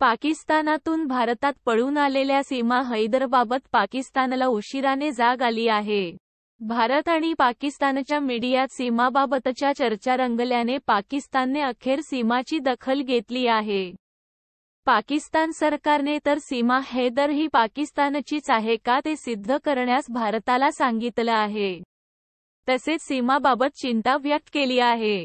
पाकिस्तानातून भारतात पळून आलेल्या सीमा हैदरबाबत पाकिस्तानला उशिराने जाग आली आहे भारत आणि पाकिस्तानच्या मीडियात सीमाबाबतच्या चर्चा रंगल्याने पाकिस्तानने अखेर सीमाची दखल घेतली आहे पाकिस्तान सरकारने तर सीमा हैदर ही पाकिस्तानचीच आहे का ते सिद्ध करण्यास भारताला सांगितलं आहे तसेच सीमाबाबत चिंता व्यक्त केली आहे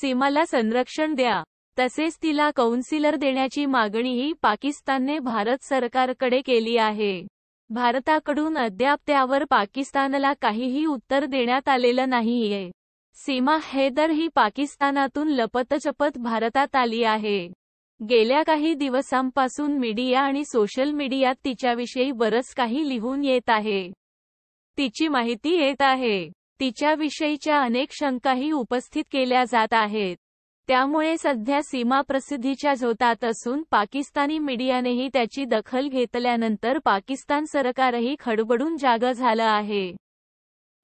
सीमाला संरक्षण द्या तसेच तिला कौन्सिलर देण्याची मागणीही पाकिस्तानने भारत सरकारकडे केली आहे भारताकडून अद्याप त्यावर पाकिस्तानला काहीही उत्तर देण्यात आलेलं नाहीये सीमा हैदर ही पाकिस्तानातून लपतचपत भारतात आली आहे गेल्या काही दिवसांपासून मीडिया आणि सोशल मीडियात तिच्याविषयी बरंच काही लिहून येत आहे तिची माहिती येत आहे तिच्याविषयीच्या अनेक शंकाही उपस्थित केल्या जात आहेत त्यामुळे सध्या सीमा प्रसिद्धीच्या झोतात असून पाकिस्तानी मीडियानेही त्याची दखल घेतल्यानंतर पाकिस्तान सरकारही खडबडून जाग झालं आहे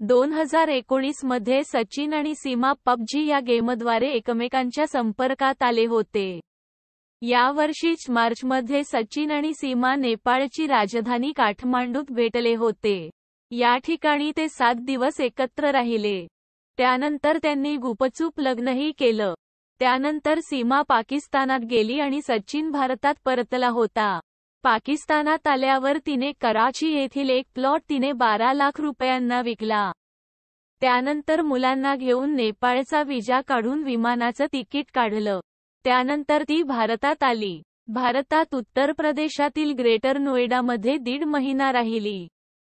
दोन हजार एकोणीस मध्ये सचिन आणि सीमा पबजी या गेमद्वारे एकमेकांच्या संपर्कात आले होते यावर्षीच मार्चमध्ये सचिन आणि सीमा नेपाळची राजधानी काठमांडूत भेटले होते या ठिकाणी ते सात दिवस एकत्र राहिले त्यानंतर त्यांनी गुपचूप लग्नही केलं त्यानंतर सीमा पाकिस्तानात गेली आणि सचिन भारतात परतला होता पाकिस्तानात आल्यावर तिने कराची येथील एक प्लॉट तिने बारा लाख रुपयांना विकला त्यानंतर मुलांना घेऊन नेपाळचा विजा काढून विमानाचं तिकीट काढलं त्यानंतर ती भारतात आली भारतात उत्तर प्रदेशातील ग्रेटर नोएडामध्ये दीड महिना राहिली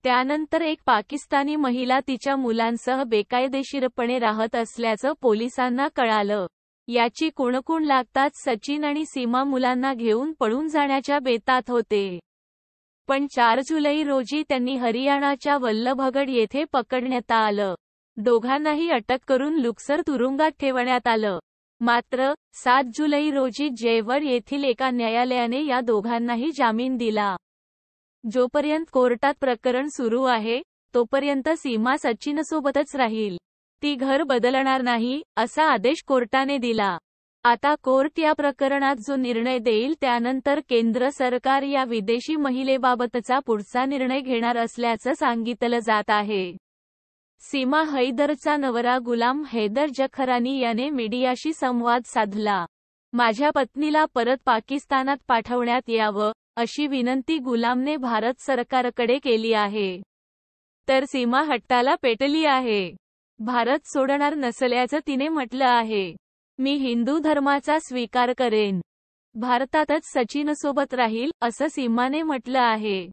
त्यानंतर एक पाकिस्तानी महिला तिच्या मुलांसह बेकायदेशीरपणे राहत असल्याचं पोलिसांना कळालं याची कुणकुण लागताच सचिन आणि सीमा मुलांना घेऊन पळून जाण्याच्या बेतात होते पण चार जुलै रोजी त्यांनी हरियाणाच्या वल्लभगड येथे पकडण्यात आलं दोघांनाही अटक करून लुक्सर तुरुंगात ठेवण्यात आलं मात्र सात जुलै रोजी जयवर येथील एका न्यायालयाने या दोघांनाही जामीन दिला जोपर्यंत कोर्टात प्रकरण सुरू आहे तोपर्यंत सीमा सचिनसोबतच राहील ती घर बदलणार नाही असा आदेश कोर्टाने दिला आता कोर्ट या प्रकरणात जो निर्णय देईल त्यानंतर केंद्र सरकार या विदेशी महिलेबाबतचा पुढचा निर्णय घेणार असल्याचं सांगितलं जात आहे सीमा हैदरचा नवरा गुलाम हैदर जखरानी याने मीडियाशी संवाद साधला माझ्या पत्नीला परत पाकिस्तानात पाठवण्यात यावं अशी विनंती गुलामने भारत सरकारकडे केली आहे तर सीमा हट्टाला पेटली आहे भारत सोडणार नसल्याचं तिने म्हटलं आहे मी हिंदू धर्माचा स्वीकार करेन भारतातच सचिनसोबत राहील असं सीमाने म्हटलं आहे